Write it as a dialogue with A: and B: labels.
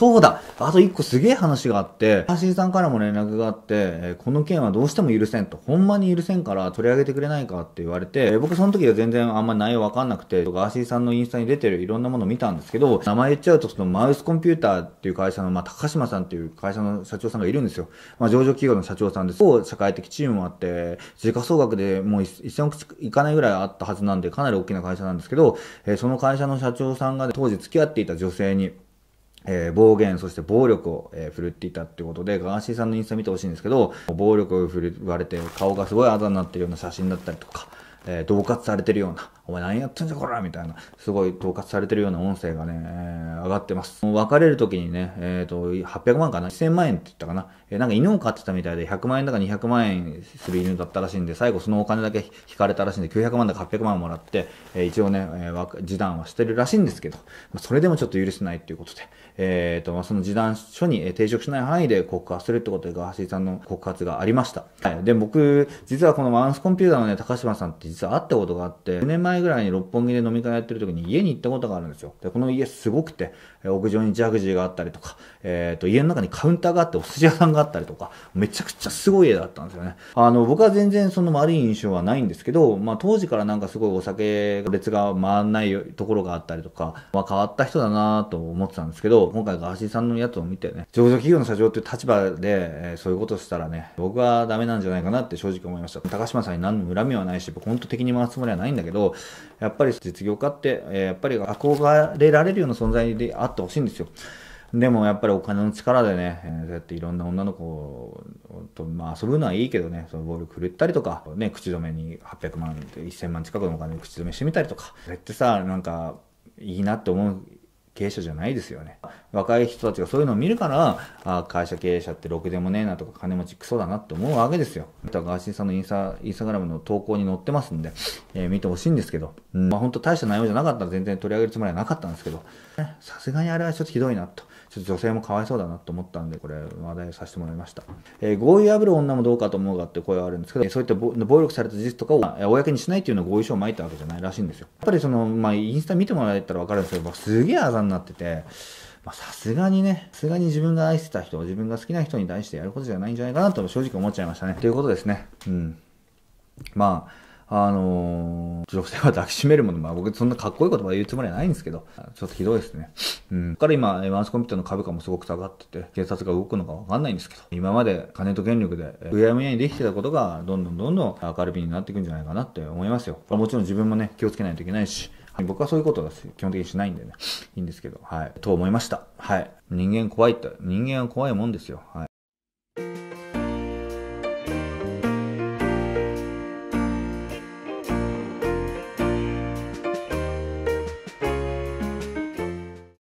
A: そうだあと一個すげえ話があって、橋井さんからも連絡があって、えー、この件はどうしても許せんと、ほんまに許せんから取り上げてくれないかって言われて、えー、僕その時は全然あんま内容わかんなくて、ガーシーさんのインスタに出てるいろんなものを見たんですけど、名前言っちゃうとそのマウスコンピューターっていう会社の、まあ、高島さんっていう会社の社長さんがいるんですよ。まあ、上場企業の社長さんです。社会的チームもあって、時価総額でもう1000億いかないぐらいあったはずなんで、かなり大きな会社なんですけど、えー、その会社の社長さんが、ね、当時付き合っていた女性に、えー、暴言、そして暴力を、えー、振るっていたってことで、ガーシーさんのインスタ見てほしいんですけど、暴力を振るわれて、顔がすごいあざになってるような写真だったりとか、えー、恫喝されてるような、お前何やってんじゃこらみたいな、すごい恫喝されてるような音声がね、えー、上がってます。別れる時にね、えっ、ー、と、800万かな ?1000 万円って言ったかなえー、なんか犬を飼ってたみたいで、100万円だか200万円する犬だったらしいんで、最後そのお金だけ引かれたらしいんで、900万だか800万もらって、えー、一応ね、えー、示談はしてるらしいんですけど、まあ、それでもちょっと許せないっていうことで、えっ、ー、と、まあ、その示談書に抵触しない範囲で告発するってことで、ガーシーさんの告発がありました。はい。で、僕、実はこのマウスコンピューターのね、高島さんって実実は会ったことがあって、9年前ぐらいに六本木で飲み会やってる時に家に行ったことがあるんですよ。で、この家すごくて、屋上にジャグジーがあったりとか、えっ、ー、と、家の中にカウンターがあってお寿司屋さんがあったりとか、めちゃくちゃすごい家だったんですよね。あの、僕は全然その悪い印象はないんですけど、まあ当時からなんかすごいお酒列が回んないところがあったりとか、まあ変わった人だなと思ってたんですけど、今回ガーシーさんのやつを見てね、上場企業の社長っていう立場で、えー、そういうことしたらね、僕はダメなんじゃないかなって正直思いました。高島さんに何の恨みはないし、僕本ント的に回すつもりはないんだけど、やっぱり実業家って、えやっぱり憧れられるような存在であってほしいんですよ。でもやっぱりお金の力でね、そうやっていろんな女の子と、まあ、遊ぶのはいいけどね、そのボール狂ったりとか、ね、口止めに800万、1000万近くのお金を口止めしてみたりとか、それってさ、なんかいいなって思う経営者じゃないですよね。若い人たちがそういうのを見るから、あ会社経営者ってろくでもねえなとか金持ちクソだなって思うわけですよ。ガーシーさんのインスタ、インスタグラムの投稿に載ってますんで、えー、見てほしいんですけど、うん、まあ本当大した内容じゃなかったら全然取り上げるつもりはなかったんですけど、さすがにあれはちょっとひどいなと。ちょっと女性もかわいそうだなと思ったんで、これ、話題させてもらいました。えー、合意破る女もどうかと思うがって声はあるんですけど、そういった暴力された事実とかを公にしないっていうのを合意書をまいたわけじゃないらしいんですよ。やっぱりその、まあ、インスタ見てもらえたらわかるんですけど、すげえあざになってて、まさすがにね、さすがに自分が愛してた人、自分が好きな人に対してやることじゃないんじゃないかなと正直思っちゃいましたね。ということですね。うん。まあ、あのー、女性は抱きしめるもの、まあ僕そんなかっこいい言葉言うつもりはないんですけど、ちょっとひどいですね。うん。から今、マスコミットの株価もすごく下がってて、警察が動くのかわかんないんですけど、今まで金と権力で、うやむやにできてたことが、どんどんどんどん明るみになっていくんじゃないかなって思いますよ。もちろん自分もね、気をつけないといけないし、僕はそういうことだし、基本的にしないんでね、いいんですけど、はい。と思いました。はい。人間怖いって、人間は怖いもんですよ。はい。